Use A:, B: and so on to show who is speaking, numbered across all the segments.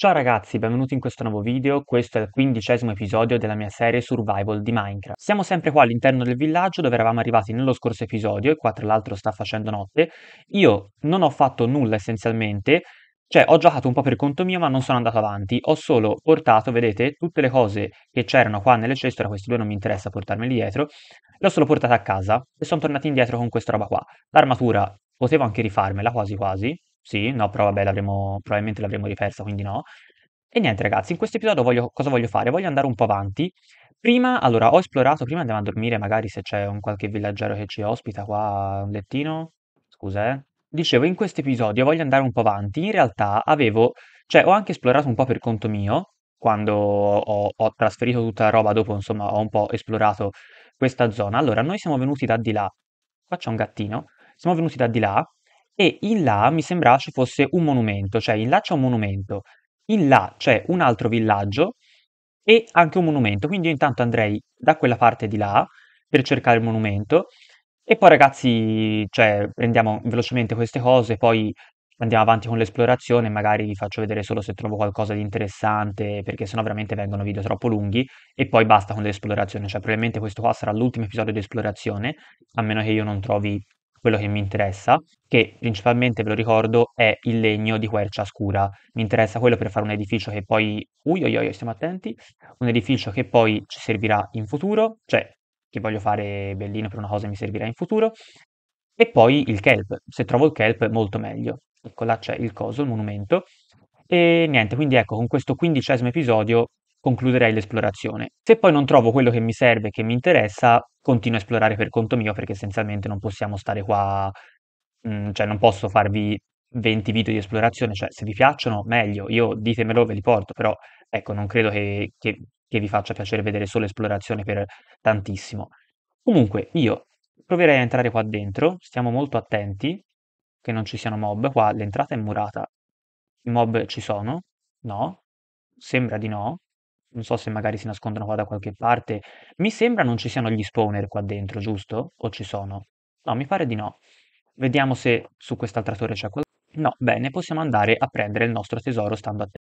A: Ciao ragazzi, benvenuti in questo nuovo video, questo è il quindicesimo episodio della mia serie Survival di Minecraft. Siamo sempre qua all'interno del villaggio dove eravamo arrivati nello scorso episodio e qua tra l'altro sta facendo notte. Io non ho fatto nulla essenzialmente, cioè ho giocato un po' per conto mio ma non sono andato avanti, ho solo portato, vedete, tutte le cose che c'erano qua nelle ceste, ora questi due non mi interessa portarmeli dietro, le ho solo portate a casa e sono tornati indietro con questa roba qua. L'armatura potevo anche rifarmela quasi quasi, sì, no, però vabbè l'avremmo probabilmente l'avremmo ripersa, quindi no. E niente ragazzi, in questo episodio voglio, cosa voglio fare? Voglio andare un po' avanti. Prima, allora, ho esplorato, prima andiamo a dormire, magari se c'è un qualche villaggero che ci ospita qua, un lettino. Scusa, eh. Dicevo, in questo episodio voglio andare un po' avanti. In realtà avevo, cioè, ho anche esplorato un po' per conto mio, quando ho, ho trasferito tutta la roba, dopo, insomma, ho un po' esplorato questa zona. Allora, noi siamo venuti da di là. Qua c'è un gattino. Siamo venuti da di là, e in là mi sembrava ci fosse un monumento, cioè in là c'è un monumento, in là c'è un altro villaggio e anche un monumento, quindi io intanto andrei da quella parte di là per cercare il monumento e poi ragazzi, cioè, prendiamo velocemente queste cose, poi andiamo avanti con l'esplorazione, magari vi faccio vedere solo se trovo qualcosa di interessante, perché sennò veramente vengono video troppo lunghi e poi basta con l'esplorazione, cioè probabilmente questo qua sarà l'ultimo episodio di esplorazione, a meno che io non trovi quello che mi interessa, che principalmente, ve lo ricordo, è il legno di quercia scura. Mi interessa quello per fare un edificio che poi, ui, ui, ui, stiamo attenti, un edificio che poi ci servirà in futuro, cioè che voglio fare bellino per una cosa che mi servirà in futuro, e poi il kelp, se trovo il kelp molto meglio. Ecco, là c'è il coso, il monumento. E niente, quindi ecco, con questo quindicesimo episodio concluderei l'esplorazione. Se poi non trovo quello che mi serve, e che mi interessa, continuo a esplorare per conto mio perché essenzialmente non possiamo stare qua, mh, mm, cioè non posso farvi 20 video di esplorazione, cioè se vi piacciono meglio, io ditemelo, ve li porto, però ecco, non credo che, che, che vi faccia piacere vedere solo esplorazione per tantissimo. Comunque, io proverei a entrare qua dentro, stiamo molto attenti che non ci siano mob, qua l'entrata è murata, i mob ci sono? No? Sembra di no, non so se magari si nascondono qua da qualche parte. Mi sembra non ci siano gli spawner qua dentro, giusto? O ci sono? No, mi pare di no. Vediamo se su quest'altra torre c'è qualcosa. No, bene, possiamo andare a prendere il nostro tesoro stando attenti.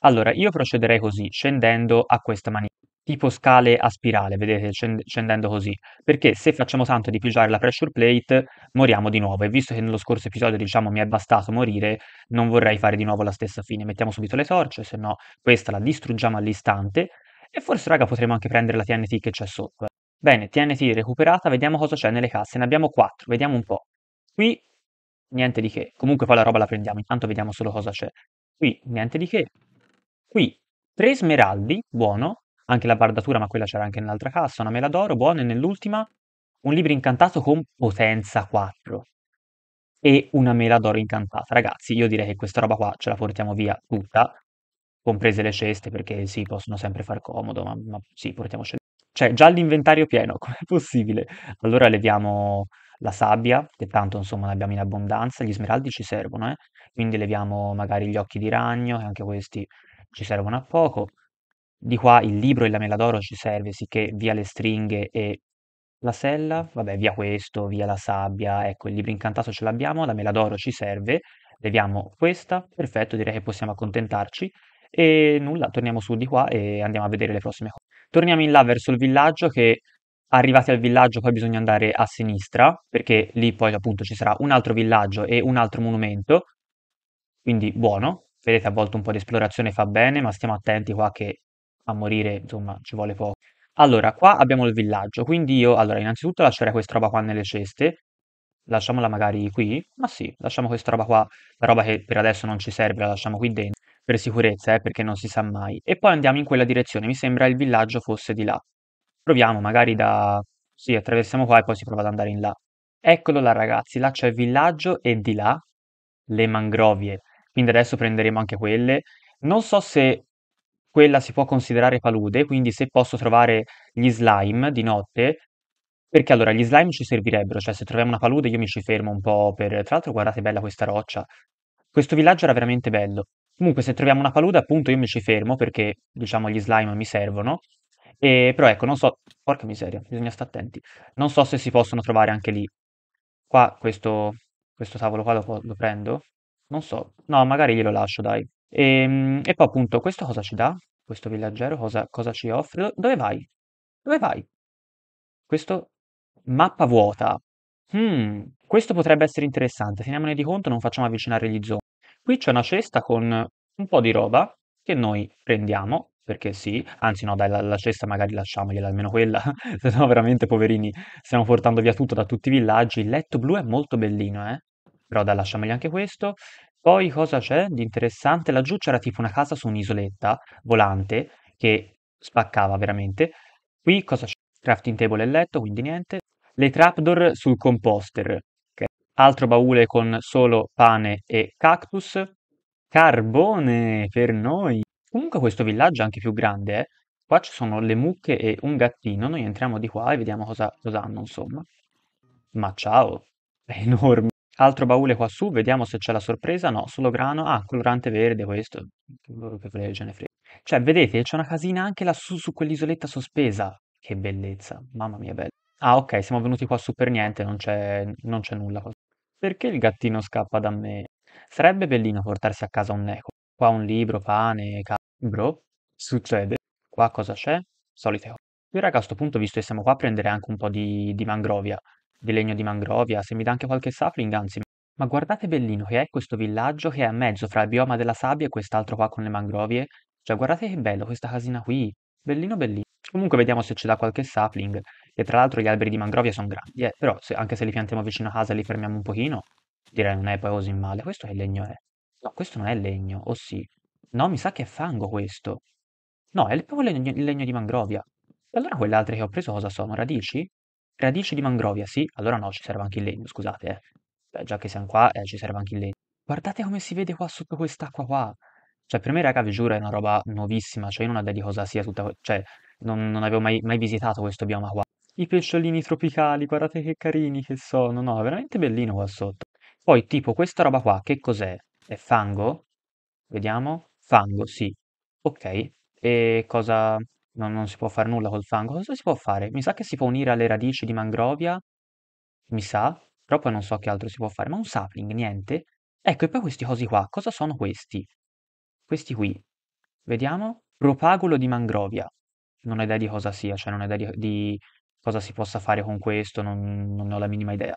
A: Allora, io procederei così, scendendo a questa maniera tipo scale a spirale, vedete, scendendo così, perché se facciamo tanto di pigiare la pressure plate, moriamo di nuovo, e visto che nello scorso episodio, diciamo, mi è bastato morire, non vorrei fare di nuovo la stessa fine. Mettiamo subito le torce, se no questa la distruggiamo all'istante, e forse, raga, potremo anche prendere la TNT che c'è sotto. Eh. Bene, TNT recuperata, vediamo cosa c'è nelle casse, ne abbiamo 4, vediamo un po'. Qui, niente di che, comunque poi la roba la prendiamo, intanto vediamo solo cosa c'è. Qui, niente di che. Qui, 3 smeraldi, buono, anche la bardatura, ma quella c'era anche nell'altra cassa, una mela d'oro, buona, e nell'ultima un libro incantato con potenza 4 e una mela d'oro incantata. Ragazzi, io direi che questa roba qua ce la portiamo via tutta, comprese le ceste, perché sì, possono sempre far comodo, ma, ma sì, portiamocele. Cioè, già l'inventario pieno, com'è possibile? Allora leviamo la sabbia, che tanto insomma ne abbiamo in abbondanza, gli smeraldi ci servono, eh? Quindi leviamo magari gli occhi di ragno, che anche questi ci servono a poco. Di qua il libro e la mela d'oro ci serve, sicché via le stringhe e la sella, vabbè via questo, via la sabbia, ecco il libro incantato ce l'abbiamo, la mela d'oro ci serve, leviamo questa, perfetto, direi che possiamo accontentarci e nulla, torniamo su di qua e andiamo a vedere le prossime cose. Torniamo in là verso il villaggio che arrivati al villaggio poi bisogna andare a sinistra perché lì poi appunto ci sarà un altro villaggio e un altro monumento, quindi buono, vedete a volte un po' di esplorazione fa bene ma stiamo attenti qua che a morire, insomma, ci vuole poco. Allora, qua abbiamo il villaggio, quindi io, allora, innanzitutto lascerei questa roba qua nelle ceste, lasciamola magari qui, ma sì, lasciamo questa roba qua, la roba che per adesso non ci serve, la lasciamo qui dentro, per sicurezza, eh, perché non si sa mai. E poi andiamo in quella direzione, mi sembra il villaggio fosse di là. Proviamo, magari da... sì, attraversiamo qua e poi si prova ad andare in là. Eccolo là ragazzi, là c'è il villaggio e di là le mangrovie, quindi adesso prenderemo anche quelle. Non so se quella si può considerare palude, quindi se posso trovare gli slime di notte, perché allora gli slime ci servirebbero, cioè se troviamo una palude io mi ci fermo un po' per... Tra l'altro guardate bella questa roccia, questo villaggio era veramente bello. Comunque se troviamo una palude appunto io mi ci fermo perché diciamo gli slime mi servono, e... però ecco non so, porca miseria, bisogna stare attenti, non so se si possono trovare anche lì. Qua questo, questo tavolo qua lo, lo prendo? Non so, no magari glielo lascio dai. Ehm, E, poi appunto questo cosa ci dà? Questo villaggero cosa, cosa ci offre? Dove vai? Dove vai? Questo mappa vuota. Mm, questo potrebbe essere interessante. Teniamone di conto, non facciamo avvicinare gli zombie. Qui c'è una cesta con un po' di roba che noi prendiamo, perché sì, anzi no, dai, la, la cesta magari lasciamogliela almeno quella, se no veramente poverini, stiamo portando via tutto da tutti i villaggi. Il letto blu è molto bellino, eh? Però dai, lasciamogli anche questo. Poi cosa c'è di interessante? Laggiù c'era tipo una casa su un'isoletta volante che spaccava veramente. Qui cosa c'è? Crafting table e letto, quindi niente. Le trapdoor sul composter. Okay. Altro baule con solo pane e cactus. Carbone per noi. Comunque questo villaggio è anche più grande, eh. Qua ci sono le mucche e un gattino. Noi entriamo di qua e vediamo cosa, cosa hanno, insomma. Ma ciao, è enorme. Altro baule qua su, vediamo se c'è la sorpresa. No, solo grano. Ah, colorante verde questo. che frega, ne frega. Cioè, vedete, c'è una casina anche lassù su quell'isoletta sospesa. Che bellezza. Mamma mia, bella. Ah, ok, siamo venuti qua su per niente, non c'è, nulla. Qua. Perché il gattino scappa da me? Sarebbe bellino portarsi a casa un neco. Qua un libro, pane, ca... Bro, succede. Qua cosa c'è? Solite cose. Io raga, a questo punto, visto che siamo qua, prendere anche un po' di, di mangrovia di legno di mangrovia, se mi dà anche qualche sapling, anzi. Ma guardate bellino che è questo villaggio che è a mezzo fra il bioma della sabbia e quest'altro qua con le mangrovie. Cioè, guardate che bello questa casina qui. Bellino bellino. Comunque vediamo se ci dà qualche sapling. E tra l'altro gli alberi di mangrovia sono grandi, eh. Però se, anche se li piantiamo vicino a casa e li fermiamo un pochino, direi non è poi così male. Questo che legno è? Eh. No, questo non è legno, o oh sì. No, mi sa che è fango questo. No, è proprio il legno, il legno di mangrovia. E allora quelle altre che ho preso cosa sono? Radici? Radici di mangrovia, sì, allora no, ci serve anche il legno, scusate, eh. Cioè, già che siamo qua, eh, ci serve anche il legno. Guardate come si vede qua sotto quest'acqua qua. Cioè, per me, raga, vi giuro, è una roba nuovissima, cioè io non ho idea di cosa sia tutta... Cioè, non, non avevo mai, mai visitato questo bioma qua. I pesciolini tropicali, guardate che carini che sono, no, è veramente bellino qua sotto. Poi, tipo, questa roba qua, che cos'è? È fango? Vediamo. Fango, sì. Ok. E cosa... Non, non si può fare nulla col fango. Cosa si può fare? Mi sa che si può unire alle radici di mangrovia, mi sa, però poi non so che altro si può fare. Ma un sapling, niente. Ecco, e poi questi cosi qua, cosa sono questi? Questi qui. Vediamo. Propagulo di mangrovia. Non ho idea di cosa sia, cioè non ho idea di, di cosa si possa fare con questo, non, non ho la minima idea.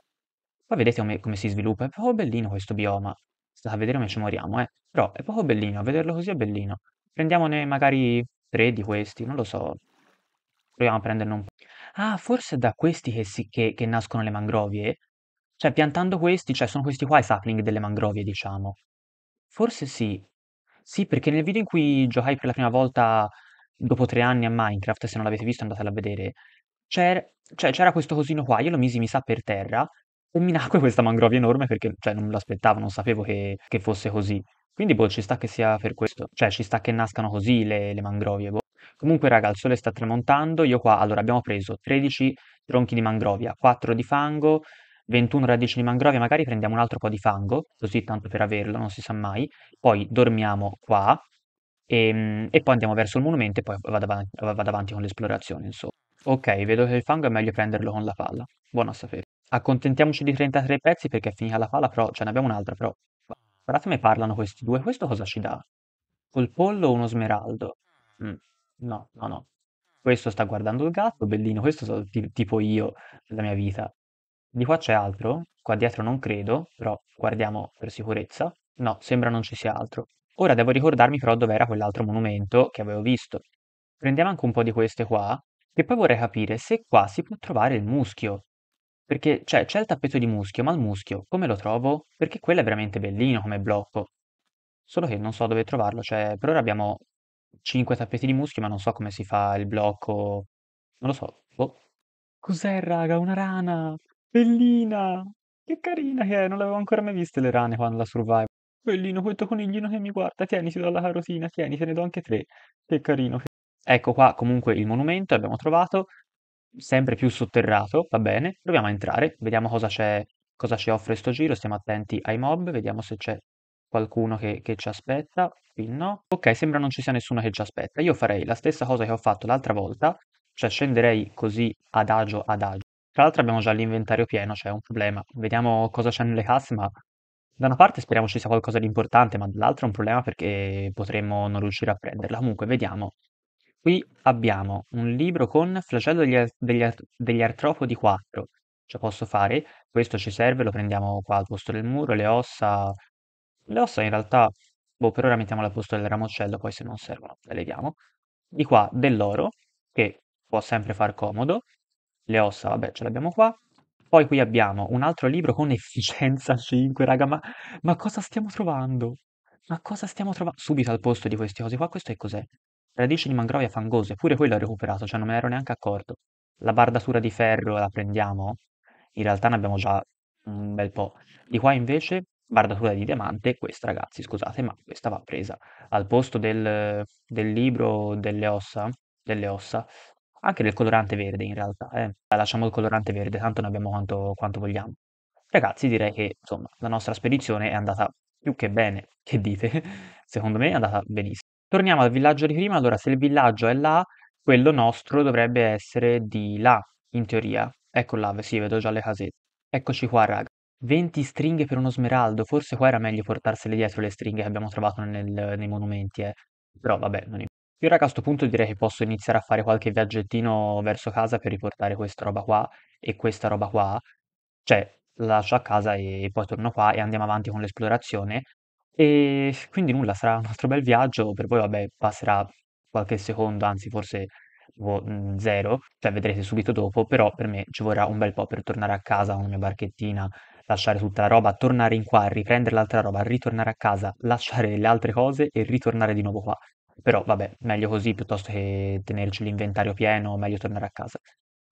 A: Poi vedete come, come si sviluppa, è proprio bellino questo bioma. State a vedere come ci moriamo, eh. Però è proprio bellino, a vederlo così è bellino. Prendiamone magari 3 di questi, non lo so. Proviamo a prenderne un po'. Ah, forse è da questi che, si, che, che nascono le mangrovie? Cioè, piantando questi, cioè sono questi qua i sapling delle mangrovie, diciamo. Forse sì. Sì, perché nel video in cui giocai per la prima volta dopo tre anni a Minecraft, se non l'avete visto andatelo a vedere, c'era, cioè, c'era questo cosino qua, io lo misi mi sa per terra e mi nacque questa mangrovia enorme perché, cioè, non l'aspettavo, non sapevo che, che fosse così. Quindi, boh, ci sta che sia per questo. Cioè, ci sta che nascano così le, le mangrovie, boh. Comunque, raga, il sole sta tramontando. Io qua, allora, abbiamo preso 13 tronchi di mangrovia, 4 di fango, 21 radici di mangrovia. Magari prendiamo un altro po' di fango, così tanto per averlo, non si sa mai. Poi dormiamo qua e, ehm, e poi andiamo verso il monumento e poi vado avanti, vado avanti con l'esplorazione, insomma. Ok, vedo che il fango è meglio prenderlo con la palla. Buono a sapere. Accontentiamoci di 33 pezzi perché è finita la palla, però ce ne abbiamo un'altra, però guardate me parlano questi due, questo cosa ci dà? Col pollo o uno smeraldo? Mm, no, no, no. Questo sta guardando il gatto, bellino, questo sono ti- tipo io della mia vita. Di qua c'è altro? Qua dietro non credo, però guardiamo per sicurezza. No, sembra non ci sia altro. Ora devo ricordarmi però dov'era quell'altro monumento che avevo visto. Prendiamo anche un po' di queste qua, che poi vorrei capire se qua si può trovare il muschio. Perché, cioè, c'è il tappeto di muschio, ma il muschio come lo trovo? Perché quello è veramente bellino come blocco. Solo che non so dove trovarlo, cioè, per ora abbiamo 5 tappeti di muschio, ma non so come si fa il blocco... Non lo so. Boh. Cos'è, raga? Una rana! Bellina! Che carina che è, non l'avevo ancora mai vista le rane quando la survive. Bellino, questo coniglino che mi guarda, tieni, ti do la carotina, tieni, te ne do anche tre. Che carino. Ecco qua comunque il monumento, abbiamo trovato, sempre più sotterrato, va bene. Proviamo a entrare, vediamo cosa c'è, cosa ci offre sto giro, stiamo attenti ai mob, vediamo se c'è qualcuno che, che, ci aspetta, qui no. Ok, sembra non ci sia nessuno che ci aspetta. Io farei la stessa cosa che ho fatto l'altra volta, cioè scenderei così adagio adagio. Tra l'altro abbiamo già l'inventario pieno, c'è cioè un problema. Vediamo cosa c'è nelle casse, ma da una parte speriamo ci sia qualcosa di importante, ma dall'altra è un problema perché potremmo non riuscire a prenderla. Comunque, vediamo. Qui abbiamo un libro con Flagello degli, degli, degli artropodi 4. Ce la posso fare, questo ci serve, lo prendiamo qua al posto del muro, le ossa... Le ossa in realtà, boh, per ora mettiamo al posto del ramoscello, poi se non servono le leviamo. Di qua dell'oro, che può sempre far comodo. Le ossa, vabbè, ce l'abbiamo qua. Poi qui abbiamo un altro libro con efficienza 5, raga, ma, ma cosa stiamo trovando? Ma cosa stiamo trovando? Subito al posto di queste cose qua, questo è cos'è? Radici di mangrovia fangose, pure quello ho recuperato, cioè non me ne ero neanche accorto. La bardatura di ferro la prendiamo? In realtà ne abbiamo già un bel po'. Di qua invece, bardatura di diamante, questa ragazzi, scusate, ma questa va presa. Al posto del, del libro delle ossa, delle ossa, anche del colorante verde in realtà, eh. lasciamo il colorante verde, tanto ne abbiamo quanto, quanto vogliamo. Ragazzi, direi che insomma la nostra spedizione è andata più che bene, che dite? Secondo me è andata benissimo. Torniamo al villaggio di prima, allora se il villaggio è là, quello nostro dovrebbe essere di là, in teoria. Ecco là, sì, vedo già le casette. Eccoci qua, raga. 20 stringhe per uno smeraldo, forse qua era meglio portarsele dietro le stringhe che abbiamo trovato nel, nei monumenti, eh. Però vabbè, non è... Io raga a questo punto direi che posso iniziare a fare qualche viaggettino verso casa per riportare questa roba qua e questa roba qua. Cioè, la lascio a casa e poi torno qua e andiamo avanti con l'esplorazione. E quindi nulla, sarà un altro bel viaggio, per voi vabbè passerà qualche secondo, anzi forse boh, mhmm, cioè vedrete subito dopo, però per me ci vorrà un bel po' per tornare a casa con la mia barchettina, lasciare tutta la roba, tornare in qua, riprendere l'altra roba, ritornare a casa, lasciare le altre cose e ritornare di nuovo qua. Però vabbè, meglio così piuttosto che tenerci l'inventario pieno, meglio tornare a casa.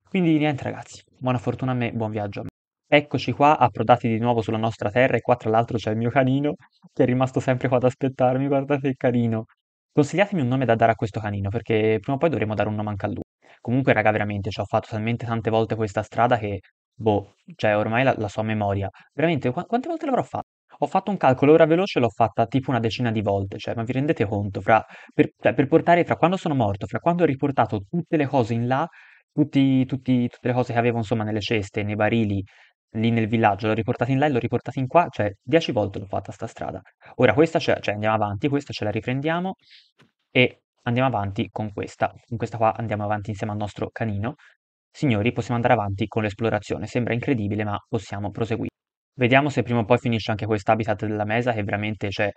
A: Quindi niente ragazzi, buona fortuna a me, buon viaggio a me. Eccoci qua, approdati di nuovo sulla nostra terra e qua tra l'altro c'è il mio canino che è rimasto sempre qua ad aspettarmi, guardate che carino. Consigliatemi un nome da dare a questo canino perché prima o poi dovremo dare un nome anche a lui. Comunque raga veramente, ci ho fatto talmente tante volte questa strada che boh, cioè ormai la, la so memoria. Veramente, qu- quante volte l'avrò fatta? Ho fatto un calcolo ora veloce, l'ho fatta tipo una decina di volte, cioè ma vi rendete conto? Fra, per, cioè, per portare tra quando sono morto, fra quando ho riportato tutte le cose in là, tutti, tutti, tutte le cose che avevo insomma nelle ceste, nei barili, lì nel villaggio, l'ho riportata in là e l'ho riportata in qua, cioè 10 volte l'ho fatta sta strada. Ora questa, c'è, cioè andiamo avanti, questa ce la riprendiamo e andiamo avanti con questa. Con questa qua andiamo avanti insieme al nostro canino. Signori, possiamo andare avanti con l'esplorazione, sembra incredibile ma possiamo proseguire. Vediamo se prima o poi finisce anche quest'habitat della mesa che veramente, cioè,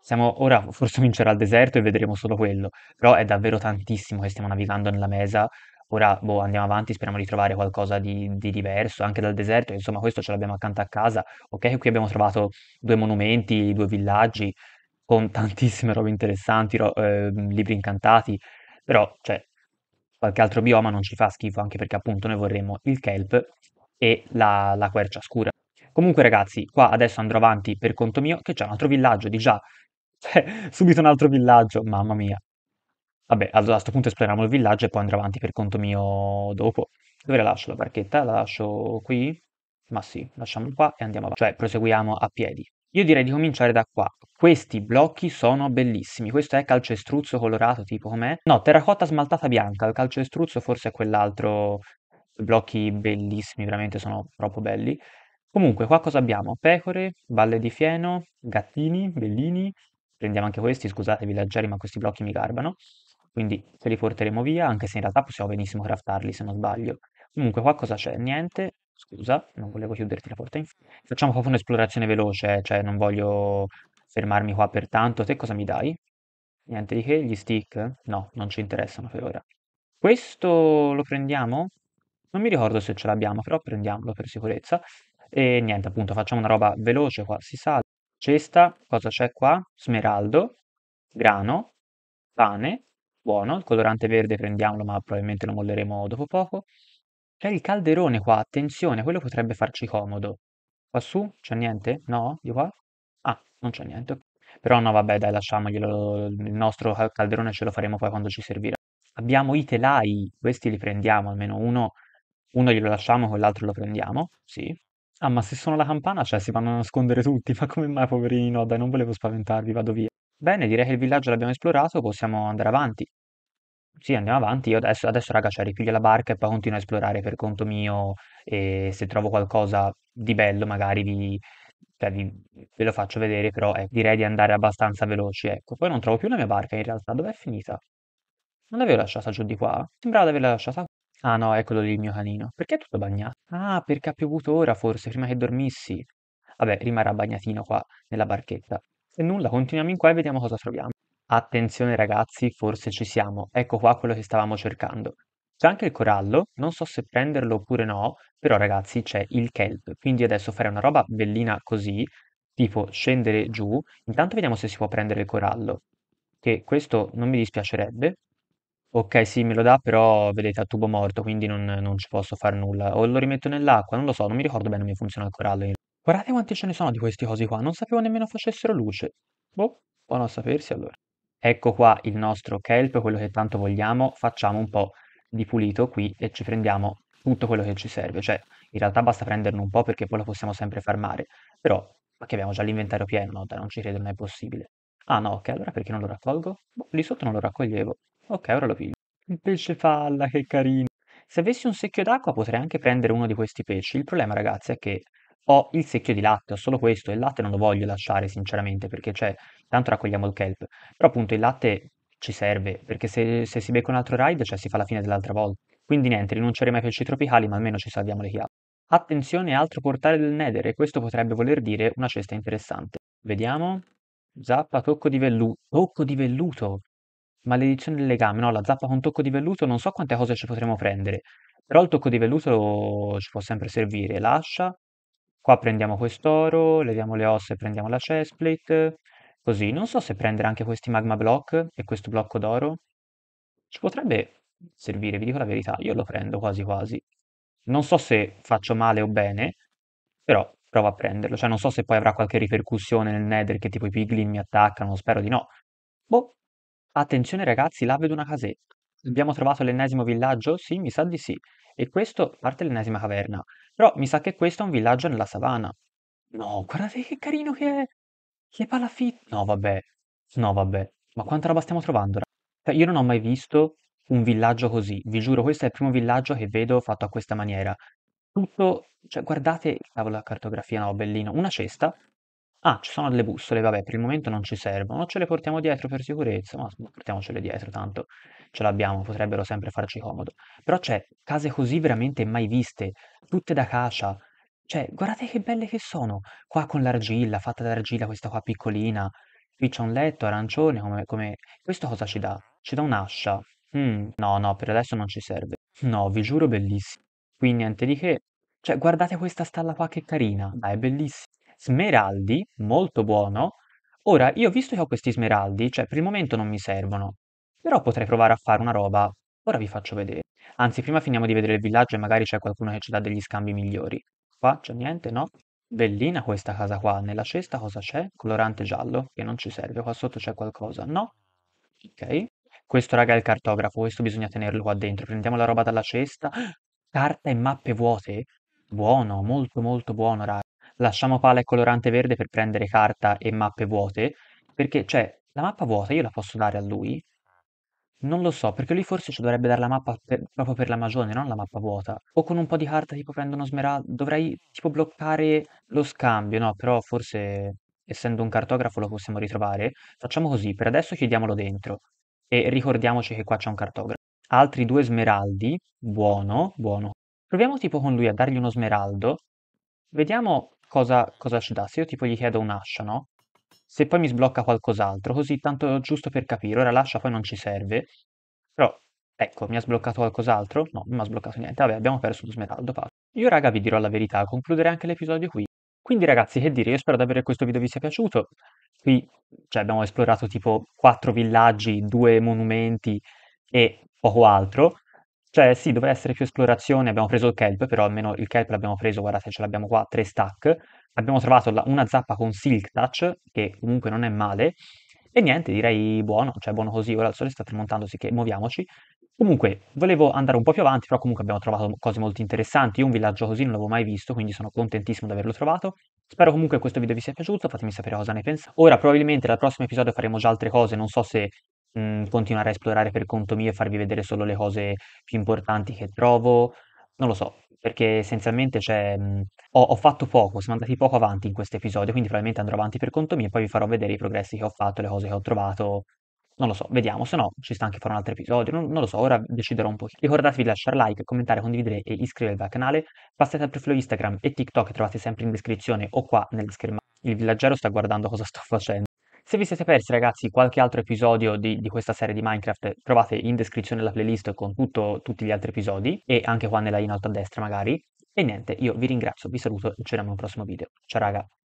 A: siamo, ora forse vincerà il deserto e vedremo solo quello, però è davvero tantissimo che stiamo navigando nella mesa, Ora, boh, andiamo avanti, speriamo di trovare qualcosa di, di diverso, anche dal deserto, insomma, questo ce l'abbiamo accanto a casa. Ok, qui abbiamo trovato due monumenti, due villaggi, con tantissime robe interessanti, ro- eh, libri incantati, però, cioè, qualche altro bioma non ci fa schifo, anche perché appunto noi vorremmo il kelp e la, la quercia scura. Comunque, ragazzi, qua adesso andrò avanti per conto mio, che c'è un altro villaggio di già, cioè, subito un altro villaggio, mamma mia. Vabbè, a questo punto esploriamo il villaggio e poi andrò avanti per conto mio dopo. Dove la lascio la barchetta? La lascio qui? Ma sì, lasciamo qua e andiamo avanti. Cioè, proseguiamo a piedi. Io direi di cominciare da qua. Questi blocchi sono bellissimi. Questo è calcestruzzo colorato, tipo com'è? No, terracotta smaltata bianca. Il calcestruzzo forse è quell'altro. Blocchi bellissimi, veramente sono troppo belli. Comunque, qua cosa abbiamo? Pecore, balle di fieno, gattini, bellini. Prendiamo anche questi, scusate villaggiari, ma questi blocchi mi garbano. Quindi se li porteremo via, anche se in realtà possiamo benissimo craftarli se non sbaglio. Comunque qua cosa c'è? Niente, scusa, non volevo chiuderti la porta in... Facciamo proprio un'esplorazione veloce, cioè non voglio fermarmi qua per tanto. Te cosa mi dai? Niente di che, gli stick? No, non ci interessano per ora. Questo lo prendiamo? Non mi ricordo se ce l'abbiamo, però prendiamolo per sicurezza. E niente, appunto, facciamo una roba veloce qua, si sale. Cesta, cosa c'è qua? Smeraldo, grano, pane, Buono, il colorante verde prendiamolo, ma probabilmente lo molleremo dopo poco. C'è il calderone qua, attenzione, quello potrebbe farci comodo. Qua su? C'è niente? No? Di qua? Ah, non c'è niente. Però no, vabbè, dai, lasciamoglielo, il nostro calderone ce lo faremo poi quando ci servirà. Abbiamo i telai, questi li prendiamo, almeno uno, uno glielo lasciamo, quell'altro lo prendiamo, sì. Ah, ma se sono la campana, cioè, si vanno a nascondere tutti, ma come mai, poverino? Dai, non volevo spaventarvi, vado via. Bene, direi che il villaggio l'abbiamo esplorato, possiamo andare avanti. Sì, andiamo avanti. Io adesso, adesso raga, cioè, ripiglio la barca e poi continuo a esplorare per conto mio e se trovo qualcosa di bello magari vi, cioè, vi- ve lo faccio vedere, però eh, direi di andare abbastanza veloci, ecco. Poi non trovo più la mia barca in realtà, dov'è finita? Non l'avevo lasciata giù di qua? Sembrava di averla lasciata Ah no, eccolo lì il mio canino. Perché è tutto bagnato? Ah, perché ha piovuto ora forse, prima che dormissi. Vabbè, rimarrà bagnatino qua nella barchetta. E nulla, continuiamo in qua e vediamo cosa troviamo. Attenzione ragazzi, forse ci siamo. Ecco qua quello che stavamo cercando. C'è anche il corallo, non so se prenderlo oppure no, però ragazzi c'è il kelp. Quindi adesso fare una roba bellina così, tipo scendere giù. Intanto vediamo se si può prendere il corallo, che questo non mi dispiacerebbe. Ok, sì, me lo dà, però vedete a tubo morto, quindi non, non ci posso fare nulla. O lo rimetto nell'acqua, non lo so, non mi ricordo bene come funziona il corallo. Guardate quanti ce ne sono di questi cosi qua, non sapevo nemmeno facessero luce. Boh, buono a sapersi allora. Ecco qua il nostro kelp, quello che tanto vogliamo, facciamo un po' di pulito qui e ci prendiamo tutto quello che ci serve, cioè in realtà basta prenderne un po' perché poi lo possiamo sempre farmare, però che abbiamo già l'inventario pieno, no, dai, non ci credo, non è possibile. Ah no, ok, allora perché non lo raccolgo? Boh, lì sotto non lo raccoglievo. Ok, ora lo piglio. Un pesce falla, che carino. Se avessi un secchio d'acqua potrei anche prendere uno di questi pesci, il problema ragazzi è che ho il secchio di latte, ho solo questo e il latte non lo voglio lasciare sinceramente perché c'è, cioè, tanto raccogliamo il kelp, però appunto il latte ci serve perché se, se si becca un altro ride cioè si fa la fine dell'altra volta. Quindi niente, rinunceremo ai pesci tropicali ma almeno ci salviamo le chiappe. Attenzione, altro portale del Nether e questo potrebbe voler dire una cesta interessante. Vediamo. Zappa, tocco di velluto. Tocco di velluto! Maledizione del legame, no, la zappa con tocco di velluto non so quante cose ci potremo prendere, però il tocco di velluto ci può sempre servire. Lascia, Qua prendiamo quest'oro, leviamo le ossa e prendiamo la chestplate. Così, non so se prendere anche questi magma block e questo blocco d'oro. Ci potrebbe servire, vi dico la verità, io lo prendo quasi quasi. Non so se faccio male o bene, però provo a prenderlo. Cioè non so se poi avrà qualche ripercussione nel nether che tipo i piglin mi attaccano, spero di no. Boh, attenzione ragazzi, là vedo una casetta. Abbiamo trovato l'ennesimo villaggio? Sì, mi sa di sì. E questo parte l'ennesima caverna. Però mi sa che questo è un villaggio nella savana. No, guardate che carino che è! Che palafit... No, vabbè. No, vabbè. Ma quanta roba stiamo trovando? Cioè, io non ho mai visto un villaggio così. Vi giuro, questo è il primo villaggio che vedo fatto a questa maniera. Tutto... Cioè, guardate... Cavolo, la cartografia, no, bellino. Una cesta. Ah, ci sono delle bussole, vabbè, per il momento non ci servono. Ce le portiamo dietro per sicurezza. Ma portiamocele dietro, tanto ce l'abbiamo, potrebbero sempre farci comodo. Però c'è cioè, case così veramente mai viste, tutte da caccia. Cioè, guardate che belle che sono, qua con l'argilla, fatta d'argilla, questa qua piccolina. Qui c'è un letto arancione, come, come... Questo cosa ci dà? Ci dà un'ascia. Mm, no, no, per adesso non ci serve. No, vi giuro, bellissimo. Qui niente di che. Cioè, guardate questa stalla qua che carina. Ma è bellissima. Smeraldi, molto buono. Ora, io visto che ho questi smeraldi, cioè per il momento non mi servono, però potrei provare a fare una roba ora vi faccio vedere. Anzi, prima finiamo di vedere il villaggio e magari c'è qualcuno che ci dà degli scambi migliori. Qua c'è niente, no? Bellina questa casa qua. Nella cesta cosa c'è? Colorante giallo, che non ci serve. Qua sotto c'è qualcosa, no? Ok. Questo, raga, è il cartografo. Questo bisogna tenerlo qua dentro. Prendiamo la roba dalla cesta. Carta e mappe vuote? Buono, molto molto buono, raga. Lasciamo pala e colorante verde per prendere carta e mappe vuote, perché, cioè, la mappa vuota io la posso dare a lui, non lo so, perché lui forse ci dovrebbe dare la mappa per- proprio per la magione, non la mappa vuota. O con un po' di carta tipo prendo uno smeraldo, dovrei tipo bloccare lo scambio, no? Però forse essendo un cartografo lo possiamo ritrovare. Facciamo così, per adesso chiudiamolo dentro e ricordiamoci che qua c'è un cartografo. Altri due smeraldi, buono, buono. Proviamo tipo con lui a dargli uno smeraldo, vediamo cosa, cosa ci dà. Se io tipo gli chiedo un'ascia, no? se poi mi sblocca qualcos'altro, così tanto giusto per capire, ora lascia, poi non ci serve, però ecco, mi ha sbloccato qualcos'altro? No, non mi ha sbloccato niente, vabbè, abbiamo perso lo smeraldo, pace. Io raga vi dirò la verità, concluderei anche l'episodio qui. Quindi ragazzi, che dire, io spero davvero che questo video vi sia piaciuto. Qui cioè, abbiamo esplorato tipo quattro villaggi, due monumenti e poco altro. Cioè, sì, doveva essere più esplorazione. Abbiamo preso il kelp, però almeno il kelp l'abbiamo preso, guardate, ce l'abbiamo qua, tre stack. Abbiamo trovato la- una zappa con silk touch, che comunque non è male. E niente, direi buono, cioè buono così. Ora il sole sta tramontando, sì che muoviamoci. Comunque, volevo andare un po' più avanti, però comunque abbiamo trovato cose molto interessanti. Io un villaggio così non l'avevo mai visto, quindi sono contentissimo di averlo trovato. Spero comunque che questo video vi sia piaciuto, fatemi sapere cosa ne pensate. Ora probabilmente nel prossimo episodio faremo già altre cose, non so se mh, mm, continuare a esplorare per conto mio e farvi vedere solo le cose più importanti che trovo. Non lo so, perché essenzialmente cioè, mh, mm, ho, ho fatto poco, siamo andati poco avanti in questo episodio, quindi probabilmente andrò avanti per conto mio e poi vi farò vedere i progressi che ho fatto, le cose che ho trovato, non lo so, vediamo, se no ci sta anche fare un altro episodio, non, non, lo so, ora deciderò un po'. Ricordatevi di lasciare like, commentare, condividere e iscrivervi al canale. Passate al profilo Instagram e TikTok, trovate sempre in descrizione o qua nella schermata. Il villaggero sta guardando cosa sto facendo. Se vi siete persi, ragazzi, qualche altro episodio di, di questa serie di Minecraft, trovate in descrizione la playlist con tutto, tutti gli altri episodi e anche qua nella in alto a destra magari. E niente, io vi ringrazio, vi saluto e ci vediamo al prossimo video. Ciao raga!